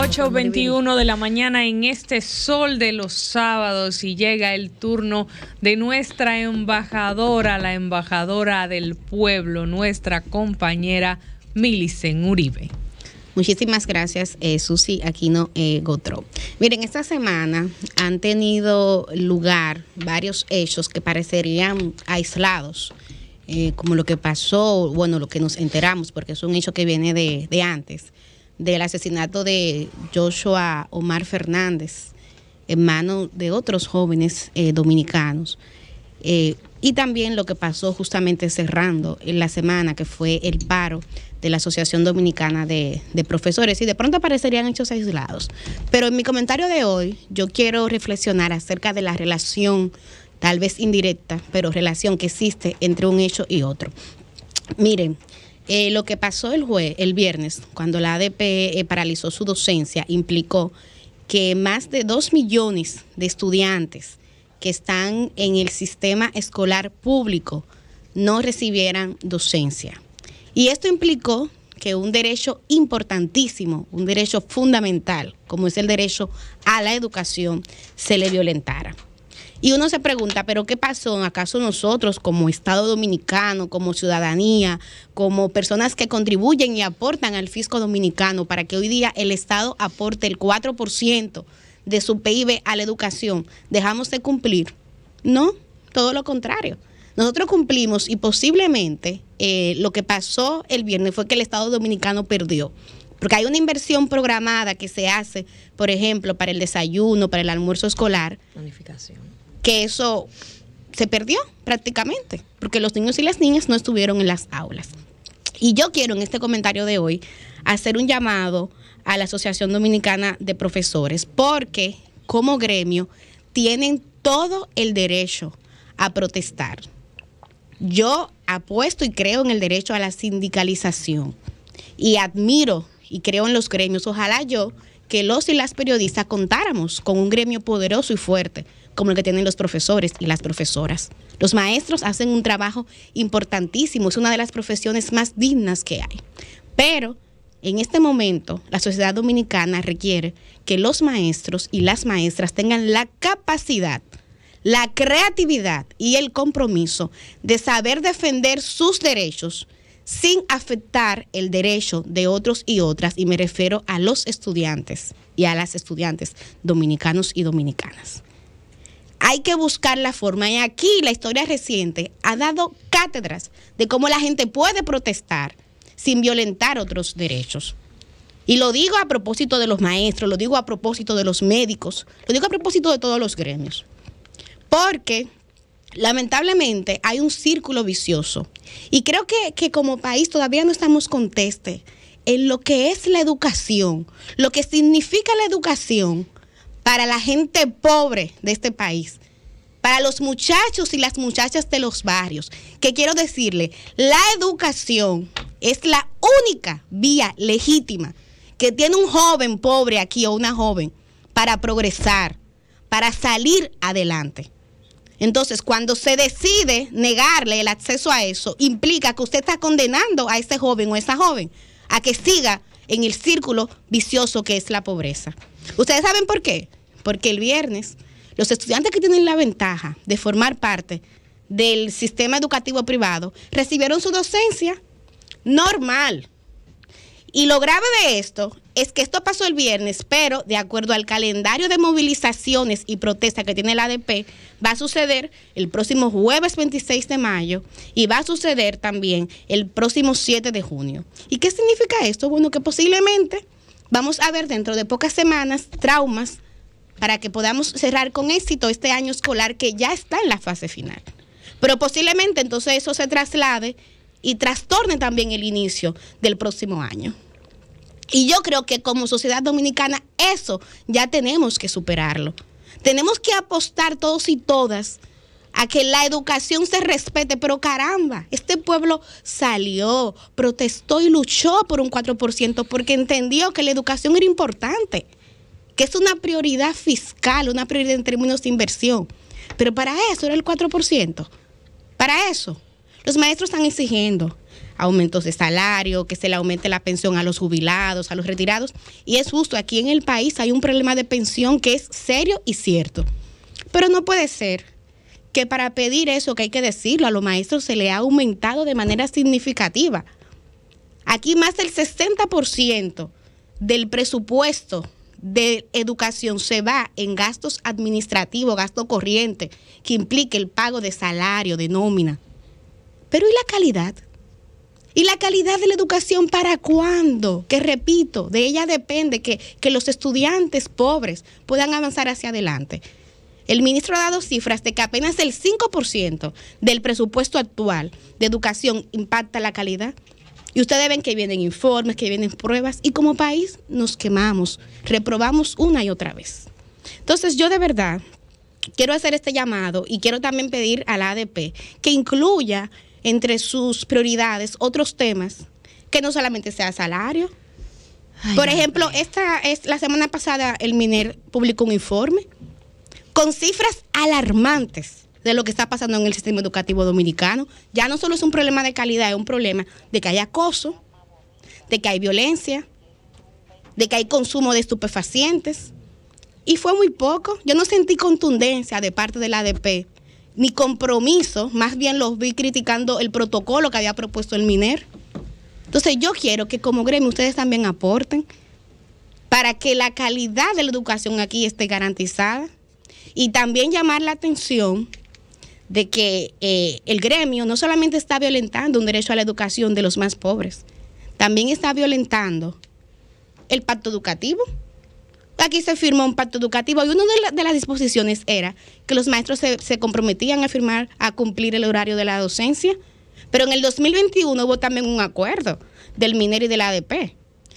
8.21 de la mañana en este sol de los sábados y llega el turno de nuestra embajadora, la embajadora del pueblo, nuestra compañera Milicen Uribe. Muchísimas gracias, eh, Susi Aquino eh, Gotro. Miren, esta semana han tenido lugar varios hechos que parecerían aislados, eh, como lo que pasó, bueno, lo que nos enteramos, porque es un hecho que viene de, de antes del asesinato de Joshua Omar Fernández en manos de otros jóvenes eh, dominicanos. Eh, y también lo que pasó justamente cerrando en la semana, que fue el paro de la Asociación Dominicana de, Profesores. Y de pronto aparecerían hechos aislados. Pero en mi comentario de hoy yo quiero reflexionar acerca de la relación, tal vez indirecta, pero relación que existe entre un hecho y otro. Miren, eh, lo que pasó el jueves, el viernes, cuando la ADP eh, paralizó su docencia, implicó que más de dos millones de estudiantes que están en el sistema escolar público no recibieran docencia. Y esto implicó que un derecho importantísimo, un derecho fundamental, como es el derecho a la educación, se le violentara. Y uno se pregunta, ¿pero qué pasó? ¿Acaso nosotros como Estado dominicano, como ciudadanía, como personas que contribuyen y aportan al fisco dominicano para que hoy día el Estado aporte el 4% de su PIB a la educación, dejamos de cumplir? No, todo lo contrario. Nosotros cumplimos y posiblemente eh, lo que pasó el viernes fue que el Estado dominicano perdió porque hay una inversión programada que se hace, por ejemplo, para el desayuno, para el almuerzo escolar. Planificación que eso se perdió prácticamente, porque los niños y las niñas no estuvieron en las aulas. Y yo quiero en este comentario de hoy hacer un llamado a la Asociación Dominicana de Profesores, porque como gremio tienen todo el derecho a protestar. Yo apuesto y creo en el derecho a la sindicalización y admiro y creo en los gremios. Ojalá yo que los y las periodistas contáramos con un gremio poderoso y fuerte, como el que tienen los profesores y las profesoras. Los maestros hacen un trabajo importantísimo, es una de las profesiones más dignas que hay. Pero en este momento, la sociedad dominicana requiere que los maestros y las maestras tengan la capacidad, la creatividad y el compromiso de saber defender sus derechos sin afectar el derecho de otros y otras, y me refiero a los estudiantes y a las estudiantes dominicanos y dominicanas. Hay que buscar la forma, y aquí la historia reciente ha dado cátedras de cómo la gente puede protestar sin violentar otros derechos. Y lo digo a propósito de los maestros, lo digo a propósito de los médicos, lo digo a propósito de todos los gremios. Porque lamentablemente hay un círculo vicioso. Y creo que, como país todavía no estamos conteste en lo que es la educación, lo que significa la educación para la gente pobre de este país, para los muchachos y las muchachas de los barrios. Que quiero decirle, la educación es la única vía legítima que tiene un joven pobre aquí o una joven para progresar, para salir adelante. Entonces, cuando se decide negarle el acceso a eso, implica que usted está condenando a ese joven o esa joven a que siga en el círculo vicioso que es la pobreza. ¿Ustedes saben por qué? Porque el viernes los estudiantes que tienen la ventaja de formar parte del sistema educativo privado recibieron su docencia normal. Y lo grave de esto es que esto pasó el viernes, pero de acuerdo al calendario de movilizaciones y protestas que tiene la ADP, va a suceder el próximo jueves 26 de mayo y va a suceder también el próximo 7 de junio. ¿Y qué significa esto? Bueno, que posiblemente vamos a ver dentro de pocas semanas traumas para que podamos cerrar con éxito este año escolar que ya está en la fase final. Pero posiblemente entonces eso se traslade y trastorne también el inicio del próximo año. Y yo creo que como sociedad dominicana eso ya tenemos que superarlo. Tenemos que apostar todos y todas a que la educación se respete, pero caramba, este pueblo salió, protestó y luchó por un 4% porque entendió que la educación era importante, que es una prioridad fiscal, una prioridad en términos de inversión. Pero para eso era el 4%, para eso. Los maestros están exigiendo, aumentos de salario, que se le aumente la pensión a los jubilados, a los retirados. Y es justo, aquí en el país hay un problema de pensión que es serio y cierto. Pero no puede ser que para pedir eso, que hay que decirlo, a los maestros se le ha aumentado de manera significativa. Aquí más del 60% del presupuesto de educación se va en gastos administrativos, gasto corriente, que implique el pago de salario, de nómina. Pero ¿y la calidad? ¿Y la calidad de la educación para cuándo? Que repito, de ella depende que, los estudiantes pobres puedan avanzar hacia adelante. El ministro ha dado cifras de que apenas el 5% del presupuesto actual de educación impacta la calidad. Y ustedes ven que vienen informes, que vienen pruebas, y como país nos quemamos, reprobamos una y otra vez. Entonces yo de verdad quiero hacer este llamado y quiero también pedir a la ADP que incluya entre sus prioridades otros temas que no solamente sea salario. Por ejemplo, esta es la semana pasada el MINER publicó un informe con cifras alarmantes de lo que está pasando en el sistema educativo dominicano. Ya no solo es un problema de calidad, es un problema de que hay acoso, de que hay violencia, de que hay consumo de estupefacientes. Y fue muy poco. Yo no sentí contundencia de parte del ADP mi compromiso, más bien los vi criticando el protocolo que había propuesto el MINER. Entonces yo quiero que como gremio ustedes también aporten para que la calidad de la educación aquí esté garantizada y también llamar la atención de que eh, el gremio no solamente está violentando un derecho a la educación de los más pobres, también está violentando el pacto educativo. Aquí se firmó un pacto educativo y una de, las disposiciones era que los maestros se, comprometían a firmar, a cumplir el horario de la docencia. Pero en el 2021 hubo también un acuerdo del MINER y del ADP.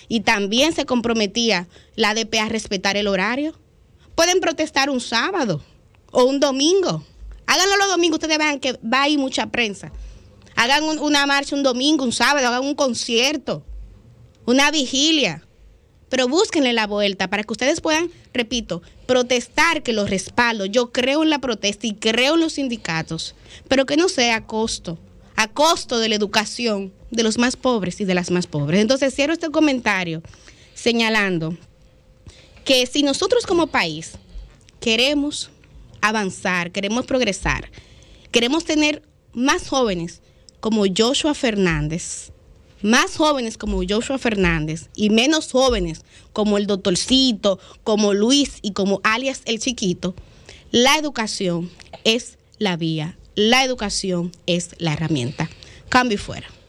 Y también se comprometía la ADP a respetar el horario. Pueden protestar un sábado o un domingo. Háganlo los domingos, ustedes vean que va a mucha prensa. Hagan una marcha un domingo, un sábado, hagan un concierto, una vigilia pero búsquenle la vuelta para que ustedes puedan, repito, protestar que los respaldo. Yo creo en la protesta y creo en los sindicatos, pero que no sea a costo, a costo de la educación de los más pobres y de las más pobres. Entonces cierro este comentario señalando que si nosotros como país queremos avanzar, queremos progresar, queremos tener más jóvenes como Joshua Fernández, más jóvenes como Joshua Fernández y menos jóvenes como el doctorcito, como Luis y como alias el chiquito, la educación es la vía, la educación es la herramienta. Cambio fuera.